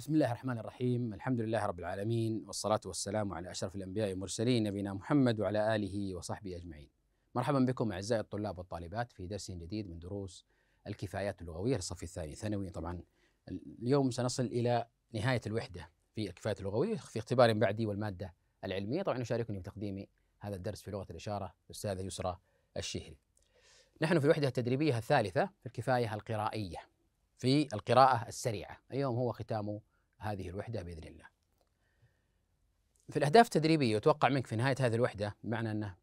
بسم الله الرحمن الرحيم الحمد لله رب العالمين والصلاة والسلام على أشرف الأنبياء والمرسلين نبينا محمد وعلى آله وصحبه أجمعين مرحبا بكم أعزائي الطلاب والطالبات في درس جديد من دروس الكفايات اللغوية للصف الثاني ثانوي طبعا اليوم سنصل إلى نهاية الوحدة في الكفايات اللغوية في اختبار بعدي والمادة العلمية طبعا يشاركني بتقديم هذا الدرس في لغة الإشارة الأستاذة يسرى الشهري نحن في الوحدة التدريبية الثالثة في الكفاية القرائية في القراءة السريعة اليوم هو ختام هذه الوحدة بإذن الله في الأهداف التدريبية يتوقع منك في نهاية هذه الوحدة بمعنى أنه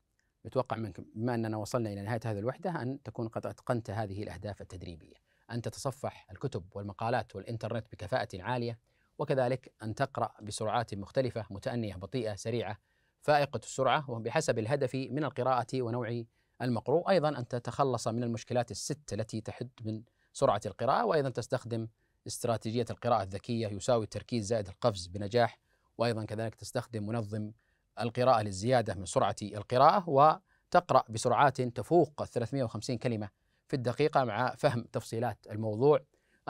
يتوقع منك بما أننا وصلنا إلى نهاية هذه الوحدة أن تكون قد أتقنت هذه الأهداف التدريبية أن تتصفح الكتب والمقالات والإنترنت بكفاءة عالية وكذلك أن تقرأ بسرعات مختلفة متأنية بطيئة سريعة فائقة السرعة وبحسب الهدف من القراءة ونوع المقروء أيضا أن تتخلص من المشكلات الست التي تحد من سرعة القراءة وأيضا تستخدم استراتيجية القراءة الذكية يساوي التركيز زائد القفز بنجاح وأيضا كذلك تستخدم منظم القراءة للزيادة من سرعة القراءة وتقرأ بسرعات تفوق 350 كلمة في الدقيقة مع فهم تفصيلات الموضوع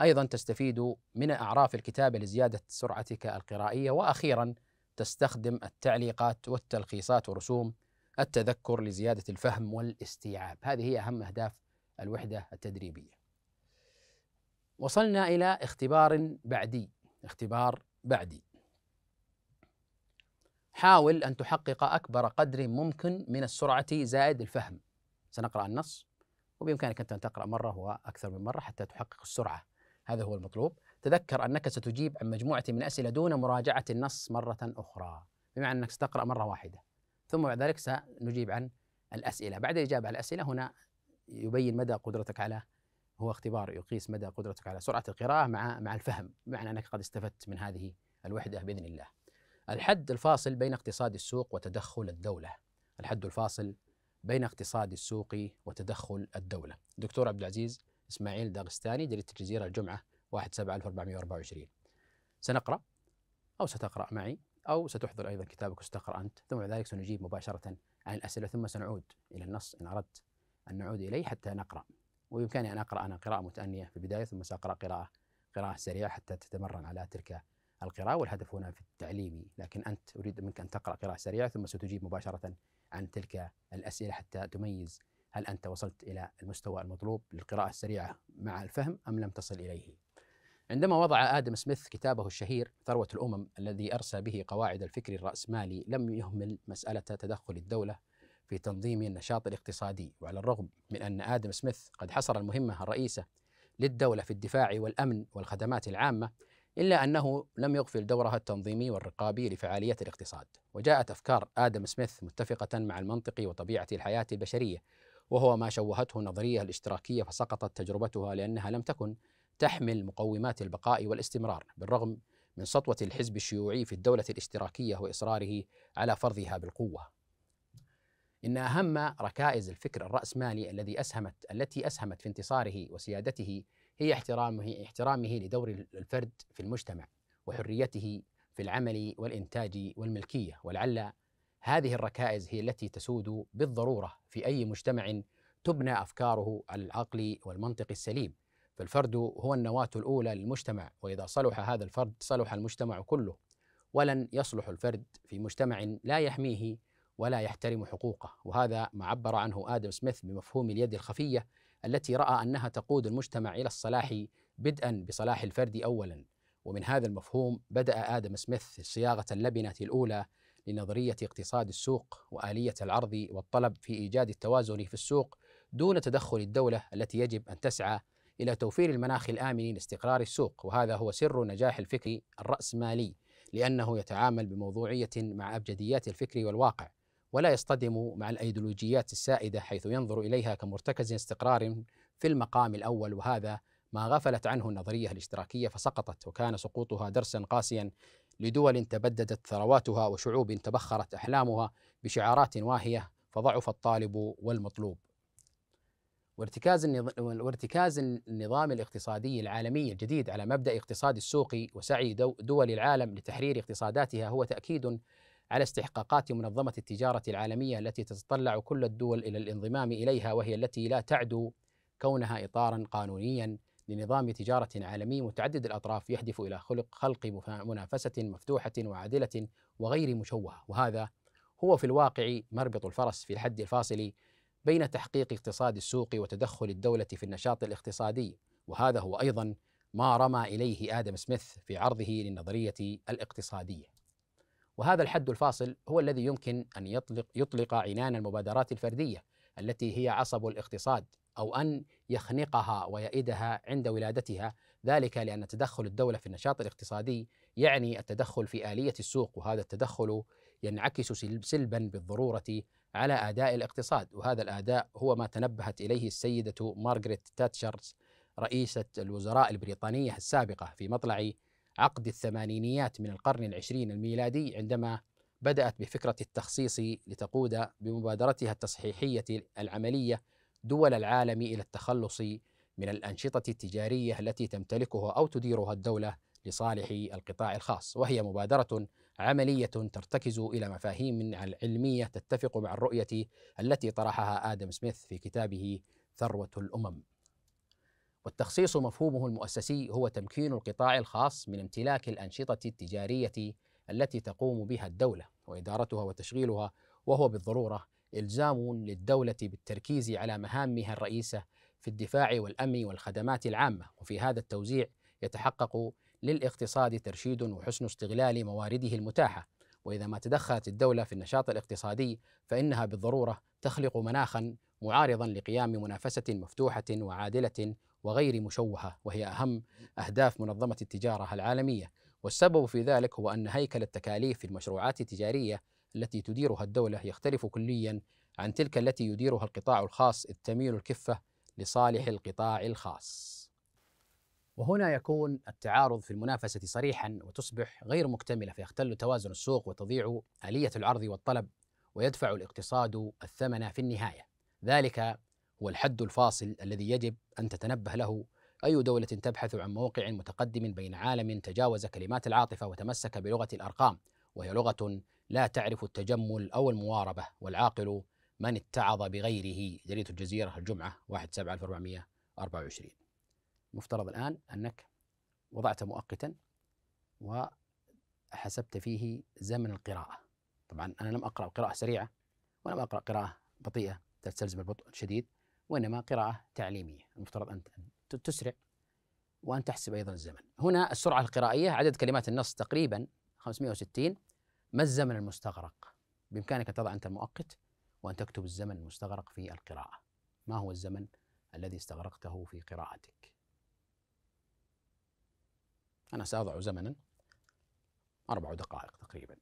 أيضا تستفيد من أعراف الكتابة لزيادة سرعتك القرائية وأخيرا تستخدم التعليقات والتلخيصات ورسوم التذكر لزيادة الفهم والاستيعاب هذه هي أهم أهداف الوحدة التدريبية وصلنا إلى اختبار بعدي اختبار بعدي حاول أن تحقق أكبر قدر ممكن من السرعة زائد الفهم سنقرأ النص وبإمكانك أنت أن تقرأ مرة وأكثر من مرة حتى تحقق السرعة هذا هو المطلوب تذكر أنك ستجيب عن مجموعة من أسئلة دون مراجعة النص مرة أخرى بمعنى أنك ستقرأ مرة واحدة ثم بعد ذلك سنجيب عن الأسئلة بعد الإجابة على الأسئلة هنا يبين مدى قدرتك على هو اختبار يقيس مدى قدرتك على سرعة القراءة مع مع الفهم، بمعنى أنك قد استفدت من هذه الوحدة بإذن الله. الحد الفاصل بين اقتصاد السوق وتدخل الدولة. الحد الفاصل بين اقتصاد السوق وتدخل الدولة. دكتور عبد العزيز إسماعيل داغستاني جريدة الجزيرة الجمعة 1 7 1424. سنقرأ أو ستقرأ معي أو ستحضر أيضا كتابك وستقرأ أنت ثم بعد ذلك سنجيب مباشرة عن الأسئلة ثم سنعود إلى النص إن أردت أن نعود إليه حتى نقرأ وبامكاني ان اقرا انا قراءه متانيه في البدايه ثم ساقرا قراءه قراءه سريعه حتى تتمرن على تلك القراءه والهدف هنا في التعليمي لكن انت اريد منك ان تقرا قراءه سريعه ثم ستجيب مباشره عن تلك الاسئله حتى تميز هل انت وصلت الى المستوى المطلوب للقراءه السريعه مع الفهم ام لم تصل اليه. عندما وضع ادم سميث كتابه الشهير ثروه الامم الذي ارسى به قواعد الفكر الراسمالي لم يهمل مساله تدخل الدوله في تنظيم النشاط الاقتصادي وعلى الرغم من أن آدم سميث قد حصر المهمة الرئيسة للدولة في الدفاع والأمن والخدمات العامة إلا أنه لم يغفل دورها التنظيمي والرقابي لفعالية الاقتصاد وجاءت أفكار آدم سميث متفقة مع المنطق وطبيعة الحياة البشرية وهو ما شوهته النظرية الاشتراكية فسقطت تجربتها لأنها لم تكن تحمل مقومات البقاء والاستمرار بالرغم من سطوة الحزب الشيوعي في الدولة الاشتراكية وإصراره على فرضها بالقوة إن أهم ركائز الفكر الرأسمالي الذي أسهمت التي أسهمت في انتصاره وسيادته هي احترامه احترامه لدور الفرد في المجتمع وحريته في العمل والإنتاج والملكية ولعل هذه الركائز هي التي تسود بالضرورة في أي مجتمع تبنى أفكاره على العقل والمنطق السليم فالفرد هو النواة الأولى للمجتمع وإذا صلح هذا الفرد صلح المجتمع كله ولن يصلح الفرد في مجتمع لا يحميه ولا يحترم حقوقه وهذا ما عبر عنه آدم سميث بمفهوم اليد الخفية التي رأى أنها تقود المجتمع إلى الصلاح بدءا بصلاح الفرد أولا ومن هذا المفهوم بدأ آدم سميث صياغة اللبنة الأولى لنظرية اقتصاد السوق وآلية العرض والطلب في إيجاد التوازن في السوق دون تدخل الدولة التي يجب أن تسعى إلى توفير المناخ الآمن لاستقرار السوق وهذا هو سر نجاح الفكر الرأسمالي لأنه يتعامل بموضوعية مع أبجديات الفكر والواقع ولا يصطدم مع الايديولوجيات السائده حيث ينظر اليها كمرتكز استقرار في المقام الاول وهذا ما غفلت عنه النظريه الاشتراكيه فسقطت وكان سقوطها درسا قاسيا لدول تبددت ثرواتها وشعوب تبخرت احلامها بشعارات واهيه فضعف الطالب والمطلوب. وارتكاز وارتكاز النظام الاقتصادي العالمي الجديد على مبدا اقتصاد السوق وسعي دول العالم لتحرير اقتصاداتها هو تاكيد على استحقاقات منظمة التجارة العالمية التي تتطلع كل الدول إلى الانضمام إليها وهي التي لا تعدو كونها إطارا قانونيا لنظام تجارة عالمي متعدد الأطراف يهدف إلى خلق خلق منافسة مفتوحة وعادلة وغير مشوهة وهذا هو في الواقع مربط الفرس في الحد الفاصل بين تحقيق اقتصاد السوق وتدخل الدولة في النشاط الاقتصادي وهذا هو أيضا ما رمى إليه آدم سميث في عرضه للنظرية الاقتصادية وهذا الحد الفاصل هو الذي يمكن أن يطلق, يطلق عنان المبادرات الفردية التي هي عصب الاقتصاد أو أن يخنقها ويئدها عند ولادتها ذلك لأن تدخل الدولة في النشاط الاقتصادي يعني التدخل في آلية السوق وهذا التدخل ينعكس سلبا بالضرورة على أداء الاقتصاد وهذا الأداء هو ما تنبهت إليه السيدة مارغريت تاتشرز رئيسة الوزراء البريطانية السابقة في مطلع عقد الثمانينيات من القرن العشرين الميلادي عندما بدأت بفكرة التخصيص لتقود بمبادرتها التصحيحية العملية دول العالم إلى التخلص من الأنشطة التجارية التي تمتلكها أو تديرها الدولة لصالح القطاع الخاص وهي مبادرة عملية ترتكز إلى مفاهيم علمية تتفق مع الرؤية التي طرحها آدم سميث في كتابه ثروة الأمم والتخصيص مفهومه المؤسسي هو تمكين القطاع الخاص من امتلاك الأنشطة التجارية التي تقوم بها الدولة وإدارتها وتشغيلها وهو بالضرورة إلزام للدولة بالتركيز على مهامها الرئيسة في الدفاع والأمن والخدمات العامة وفي هذا التوزيع يتحقق للاقتصاد ترشيد وحسن استغلال موارده المتاحة وإذا ما تدخلت الدولة في النشاط الاقتصادي فإنها بالضرورة تخلق مناخا معارضا لقيام منافسة مفتوحة وعادلة وغير مشوهة وهي أهم أهداف منظمة التجارة العالمية والسبب في ذلك هو أن هيكل التكاليف في المشروعات التجارية التي تديرها الدولة يختلف كليا عن تلك التي يديرها القطاع الخاص إذ تميل الكفة لصالح القطاع الخاص وهنا يكون التعارض في المنافسة صريحا وتصبح غير مكتملة فيختل توازن السوق وتضيع آلية العرض والطلب ويدفع الاقتصاد الثمن في النهاية ذلك هو الحد الفاصل الذي يجب أن تتنبه له أي دولة تبحث عن موقع متقدم بين عالم تجاوز كلمات العاطفة وتمسك بلغة الأرقام وهي لغة لا تعرف التجمل أو المواربة والعاقل من اتعظ بغيره جريدة الجزيرة الجمعة 1 7 1424 مفترض الآن أنك وضعت مؤقتا وحسبت فيه زمن القراءة طبعا أنا لم أقرأ قراءة سريعة ولم أقرأ قراءة بطيئة تستلزم البطء الشديد وإنما قراءة تعليمية المفترض أن تسرع وأن تحسب أيضا الزمن هنا السرعة القرائية عدد كلمات النص تقريبا 560 ما الزمن المستغرق بإمكانك أن تضع أنت المؤقت وأن تكتب الزمن المستغرق في القراءة ما هو الزمن الذي استغرقته في قراءتك أنا سأضع زمنا أربع دقائق تقريبا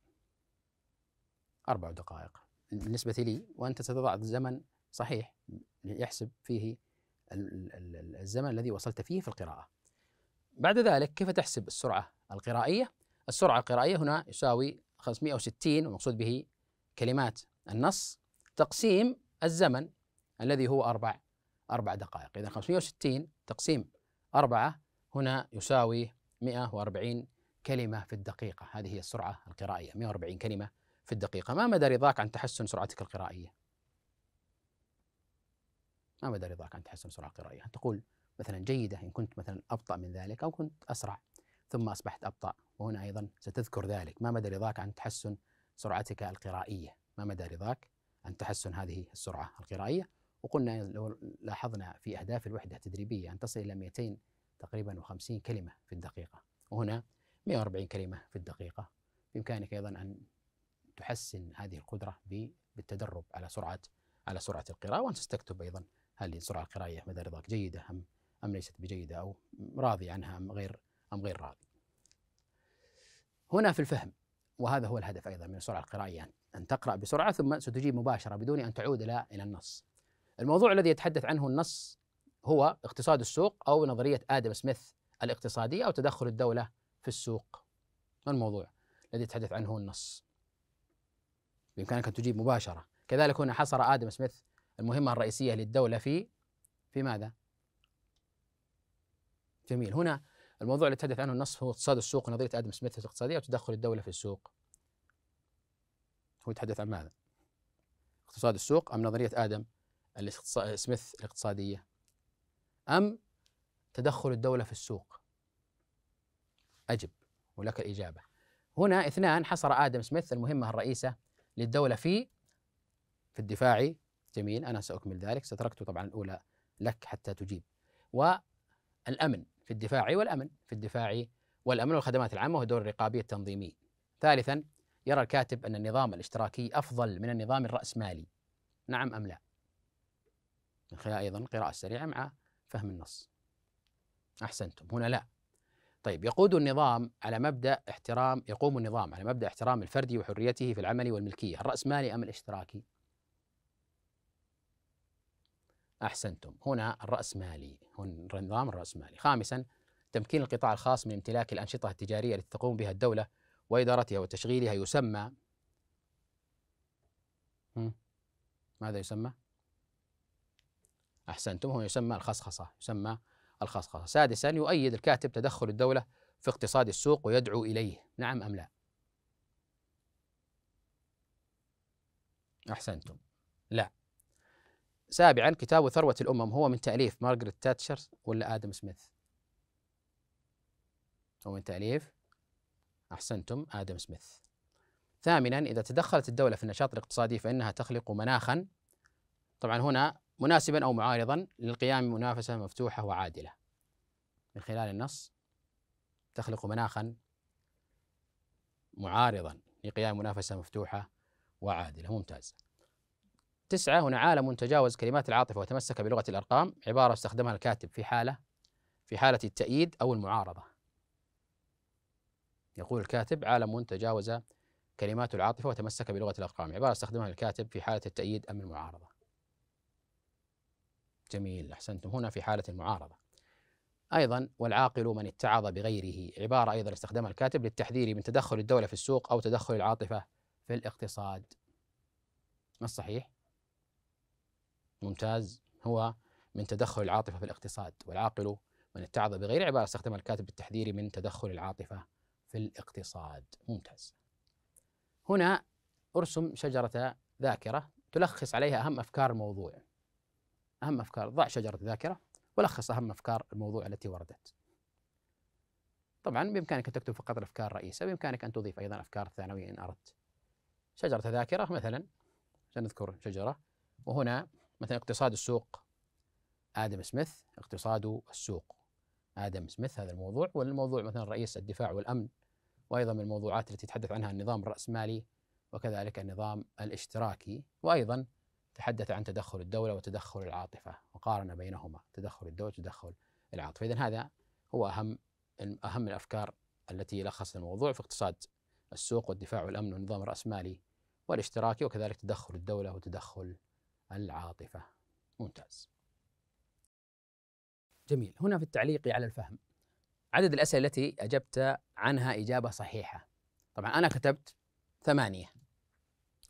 أربع دقائق بالنسبة لي وأنت ستضع الزمن صحيح يحسب فيه الزمن الذي وصلت فيه في القراءة بعد ذلك كيف تحسب السرعة القرائية السرعة القرائية هنا يساوي 560 ومقصود به كلمات النص تقسيم الزمن الذي هو أربع أربع دقائق إذا 560 تقسيم أربعة هنا يساوي 140 كلمة في الدقيقة هذه هي السرعة القرائية 140 كلمة في الدقيقة ما مدى رضاك عن تحسن سرعتك القرائية؟ ما مدى رضاك عن تحسن سرعه قرائيه؟ هل يعني تقول مثلا جيده ان كنت مثلا ابطا من ذلك او كنت اسرع ثم اصبحت ابطا وهنا ايضا ستذكر ذلك، ما مدى رضاك عن تحسن سرعتك القرائيه؟ ما مدى رضاك عن تحسن هذه السرعه القرائيه؟ وقلنا لو لاحظنا في اهداف الوحده التدريبيه ان تصل الى 200 تقريبا و50 كلمه في الدقيقه، وهنا 140 كلمه في الدقيقه، بامكانك ايضا ان تحسن هذه القدره بالتدرب على سرعه على سرعه القراءه وان تستكتب ايضا هل السرعة القراية مدى رضاك جيدة أم أم ليست بجيدة أو راضي عنها أم غير أم غير راضي هنا في الفهم وهذا هو الهدف أيضا من السرعة يعني أن تقرأ بسرعة ثم ستجيب مباشرة بدون أن تعود إلى إلى النص الموضوع الذي يتحدث عنه النص هو اقتصاد السوق أو نظرية آدم سميث الاقتصادية أو تدخل الدولة في السوق ما الموضوع الذي يتحدث عنه النص بإمكانك أن تجيب مباشرة كذلك هنا حصر آدم سميث المهمة الرئيسية للدولة في في ماذا؟ جميل هنا الموضوع اللي تحدث عنه النص هو اقتصاد السوق ونظرية آدم سميث الاقتصادية وتدخل الدولة في السوق هو يتحدث عن ماذا؟ اقتصاد السوق أم نظرية آدم سميث الاقتصادية أم تدخل الدولة في السوق أجب ولك الإجابة هنا اثنان حصر آدم سميث المهمة الرئيسة للدولة في في الدفاع جميل أنا سأكمل ذلك ستركت طبعا الأولى لك حتى تجيب والأمن في الدفاع والأمن في الدفاع والأمن والخدمات العامة والدور الرقابي التنظيمي ثالثا يرى الكاتب أن النظام الاشتراكي أفضل من النظام الرأسمالي نعم أم لا من خلال أيضا قراءة سريعة مع فهم النص أحسنتم هنا لا طيب يقود النظام على مبدأ احترام يقوم النظام على مبدأ احترام الفرد وحريته في العمل والملكية الرأسمالي أم الاشتراكي أحسنتم هنا الرأسمالي هنا النظام الرأسمالي خامسا تمكين القطاع الخاص من امتلاك الأنشطة التجارية التي تقوم بها الدولة وإدارتها وتشغيلها يسمى ماذا يسمى؟ أحسنتم هو يسمى الخصخصة يسمى الخصخصة سادسا يؤيد الكاتب تدخل الدولة في اقتصاد السوق ويدعو إليه نعم أم لا أحسنتم لا سابعا كتاب ثروة الأمم هو من تأليف مارغريت تاتشر ولا آدم سميث؟ هو من تأليف أحسنتم آدم سميث ثامنا إذا تدخلت الدولة في النشاط الاقتصادي فإنها تخلق مناخا طبعا هنا مناسبا أو معارضا للقيام بمنافسة مفتوحة وعادلة من خلال النص تخلق مناخا معارضا لقيام منافسة مفتوحة وعادلة ممتاز تسعة هنا عالم تجاوز كلمات العاطفة وتمسك بلغة الأرقام عبارة استخدمها الكاتب في حالة في حالة التأييد أو المعارضة يقول الكاتب عالم تجاوز كلمات العاطفة وتمسك بلغة الأرقام عبارة استخدمها الكاتب في حالة التأييد أم المعارضة جميل أحسنتم هنا في حالة المعارضة أيضا والعاقل من اتعظ بغيره عبارة أيضا استخدمها الكاتب للتحذير من تدخل الدولة في السوق أو تدخل العاطفة في الاقتصاد ما الصحيح؟ ممتاز هو من تدخل العاطفة في الاقتصاد والعاقل من اتعظ بغير عبارة استخدمها الكاتب بالتحذير من تدخل العاطفة في الاقتصاد ممتاز هنا أرسم شجرة ذاكرة تلخص عليها أهم أفكار الموضوع أهم أفكار ضع شجرة ذاكرة ولخص أهم أفكار الموضوع التي وردت طبعا بإمكانك أن تكتب فقط الأفكار الرئيسة بإمكانك أن تضيف أيضا أفكار ثانوية إن أردت شجرة ذاكرة مثلا سنذكر شجرة وهنا مثلا اقتصاد السوق ادم سميث اقتصاد السوق ادم سميث هذا الموضوع والموضوع مثلا رئيس الدفاع والامن وايضا من الموضوعات التي تحدث عنها النظام الراسمالي وكذلك النظام الاشتراكي وايضا تحدث عن تدخل الدوله وتدخل العاطفه وقارن بينهما تدخل الدوله وتدخل العاطفه اذا هذا هو اهم اهم الافكار التي لخص الموضوع في اقتصاد السوق والدفاع والامن والنظام الراسمالي والاشتراكي وكذلك تدخل الدوله وتدخل العاطفة ممتاز جميل هنا في التعليق على الفهم عدد الأسئلة التي أجبت عنها إجابة صحيحة طبعا أنا كتبت ثمانية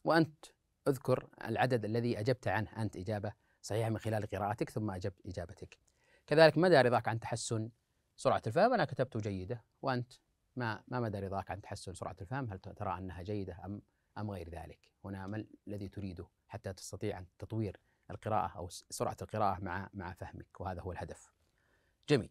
وأنت اذكر العدد الذي أجبت عنه أنت إجابة صحيحة من خلال قراءتك ثم أجبت إجابتك كذلك مدى رضاك عن تحسن سرعة الفهم أنا كتبته جيدة وأنت ما ما مدى رضاك عن تحسن سرعة الفهم هل ترى أنها جيدة أم أم غير ذلك هنا ما الذي تريده حتى تستطيع أن تطوير القراءة أو سرعة القراءة مع مع فهمك وهذا هو الهدف جميل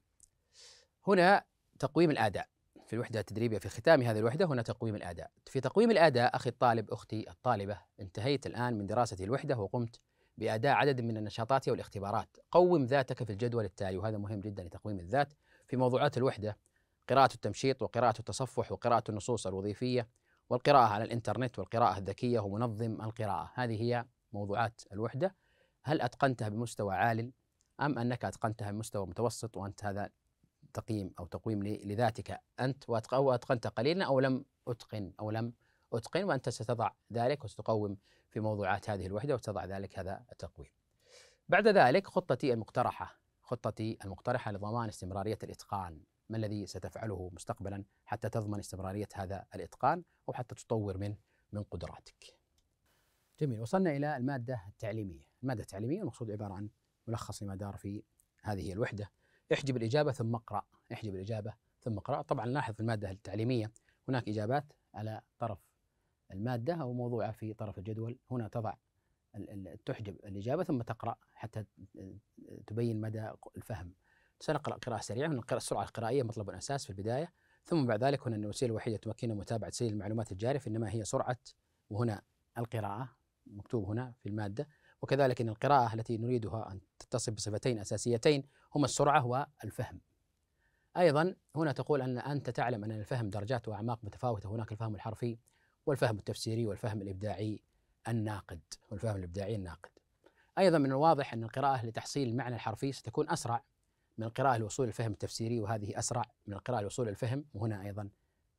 هنا تقويم الأداء في الوحدة التدريبية في ختام هذه الوحدة هنا تقويم الأداء في تقويم الأداء أخي الطالب أختي الطالبة انتهيت الآن من دراسة الوحدة وقمت بأداء عدد من النشاطات والاختبارات قوم ذاتك في الجدول التالي وهذا مهم جدا لتقويم الذات في موضوعات الوحدة قراءة التمشيط وقراءة التصفح وقراءة النصوص الوظيفية والقراءة على الإنترنت والقراءة الذكية ومنظم القراءة هذه هي موضوعات الوحدة هل أتقنتها بمستوى عال أم أنك أتقنتها بمستوى متوسط وأنت هذا تقييم أو تقويم لذاتك أنت أو أتقنت قليلا أو لم أتقن أو لم أتقن وأنت ستضع ذلك وستقوم في موضوعات هذه الوحدة وتضع ذلك هذا التقويم بعد ذلك خطتي المقترحة خطتي المقترحة لضمان استمرارية الإتقان ما الذي ستفعله مستقبلا حتى تضمن استمرارية هذا الإتقان أو حتى تطور من من قدراتك جميل وصلنا إلى المادة التعليمية المادة التعليمية المقصود عبارة عن ملخص لما دار في هذه الوحدة احجب الإجابة ثم اقرأ احجب الإجابة ثم اقرأ طبعا لاحظ في المادة التعليمية هناك إجابات على طرف المادة أو موضوعة في طرف الجدول هنا تضع تحجب الإجابة ثم تقرأ حتى تبين مدى الفهم سنقرأ قراءة سريعة السرعة القرائية مطلب أساس في البداية ثم بعد ذلك هنا الوسيلة الوحيدة تمكننا متابعة سير المعلومات الجارية إنما هي سرعة وهنا القراءة مكتوب هنا في المادة وكذلك أن القراءة التي نريدها أن تتصف بصفتين أساسيتين هما السرعة والفهم أيضا هنا تقول أن أنت تعلم أن الفهم درجات وأعماق متفاوتة هناك الفهم الحرفي والفهم التفسيري والفهم الإبداعي الناقد والفهم الإبداعي الناقد أيضا من الواضح أن القراءة لتحصيل المعنى الحرفي ستكون أسرع من القراءة الوصول الفهم التفسيري وهذه أسرع من القراءة الوصول الفهم وهنا أيضا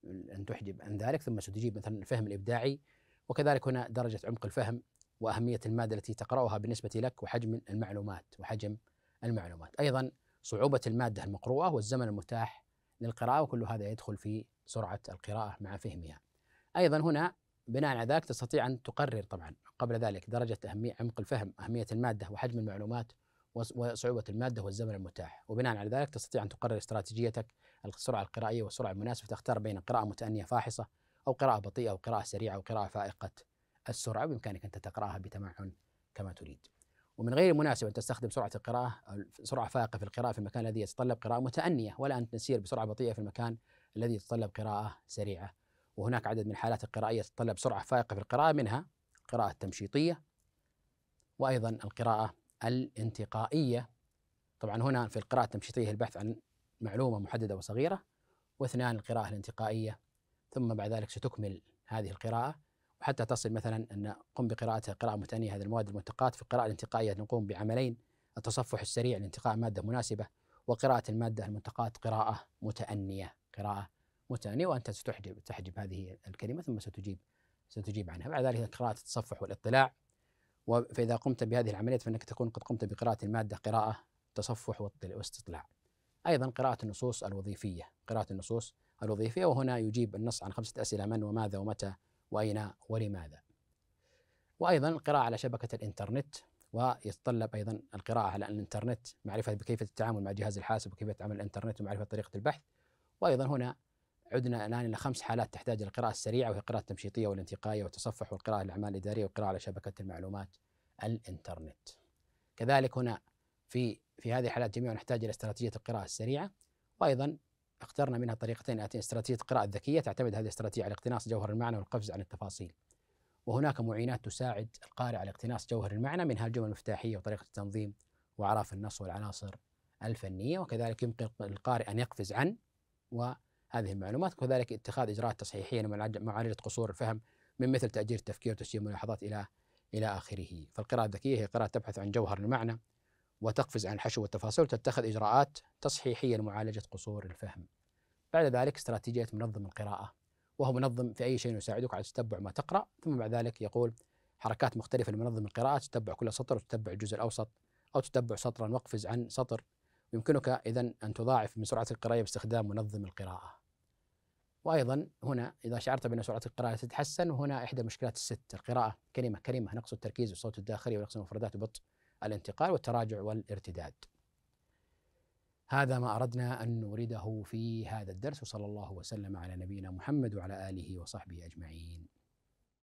أن تحجب عن ذلك ثم ستجيب مثلا الفهم الإبداعي وكذلك هنا درجة عمق الفهم وأهمية المادة التي تقرأها بالنسبة لك وحجم المعلومات وحجم المعلومات أيضا صعوبة المادة المقروءة والزمن المتاح للقراءة وكل هذا يدخل في سرعة القراءة مع فهمها أيضا هنا بناء على ذلك تستطيع أن تقرر طبعا قبل ذلك درجة أهمية عمق الفهم أهمية المادة وحجم المعلومات وصعوبة المادة والزمن المتاح وبناء على ذلك تستطيع أن تقرر استراتيجيتك السرعة القرائية والسرعة المناسبة تختار بين قراءة متأنية فاحصة أو قراءة بطيئة أو قراءة سريعة أو قراءة فائقة السرعة بإمكانك أن تقرأها بتمعن كما تريد ومن غير المناسب أن تستخدم سرعة القراءة سرعة فائقة في القراءة في المكان الذي يتطلب قراءة متأنية ولا أن تسير بسرعة بطيئة في المكان الذي يتطلب قراءة سريعة وهناك عدد من الحالات القرائية تتطلب سرعة فائقة في القراءة منها القراءة تمشيطية وأيضا القراءة الانتقائية طبعا هنا في القراءة التمشيطية البحث عن معلومة محددة وصغيرة واثنان القراءة الانتقائية ثم بعد ذلك ستكمل هذه القراءة وحتى تصل مثلا أن قم بقراءتها قراءة متأنية هذه المواد المنتقات في القراءة الانتقائية نقوم بعملين التصفح السريع لانتقاء مادة مناسبة وقراءة المادة المنتقات قراءة متأنية قراءة متأنية وأنت ستحجب تحجب هذه الكلمة ثم ستجيب ستجيب عنها بعد ذلك قراءة التصفح والاطلاع فإذا قمت بهذه العمليات فإنك تكون قد قمت بقراءة المادة قراءة تصفح واستطلاع أيضا قراءة النصوص الوظيفية قراءة النصوص الوظيفية وهنا يجيب النص عن خمسة أسئلة من وماذا ومتى وأين ولماذا وأيضا القراءة على شبكة الإنترنت ويتطلب أيضا القراءة على الإنترنت معرفة بكيفية التعامل مع جهاز الحاسب وكيفية عمل الإنترنت ومعرفة طريقة البحث وأيضا هنا عدنا الان الى خمس حالات تحتاج الى القراءه السريعه وهي القراءه التمشيطيه والانتقائيه والتصفح والقراءه الاعمال الاداريه والقراءه على شبكه المعلومات الانترنت. كذلك هنا في في هذه الحالات جميعا نحتاج الى استراتيجيه القراءه السريعه وايضا اخترنا منها طريقتين اتين استراتيجيه القراءه الذكيه تعتمد هذه الاستراتيجيه على اقتناص جوهر المعنى والقفز عن التفاصيل. وهناك معينات تساعد القارئ على اقتناص جوهر المعنى منها الجمل المفتاحيه وطريقه التنظيم واعراف النص والعناصر الفنيه وكذلك يمكن القارئ ان يقفز عن و هذه المعلومات وكذلك اتخاذ اجراءات تصحيحيه لمعالجه قصور الفهم من مثل تاجير التفكير وتسجيل الملاحظات الى الى اخره، فالقراءه الذكيه هي قراءه تبحث عن جوهر المعنى وتقفز عن الحشو والتفاصيل وتتخذ اجراءات تصحيحيه لمعالجه قصور الفهم. بعد ذلك استراتيجيه منظم القراءه وهو منظم في اي شيء يساعدك على تتبع ما تقرا ثم بعد ذلك يقول حركات مختلفه لمنظم القراءه تتبع كل سطر وتتبع الجزء الاوسط او تتبع سطرا واقفز عن سطر يمكنك اذا ان تضاعف من سرعه القراءه باستخدام منظم القراءه. وايضا هنا اذا شعرت بان سرعه القراءه تتحسن وهنا احدى المشكلات الست القراءه كلمه كلمه نقص التركيز والصوت الداخلي ونقص المفردات وبطء الانتقال والتراجع والارتداد. هذا ما اردنا ان نورده في هذا الدرس وصلى الله وسلم على نبينا محمد وعلى اله وصحبه اجمعين.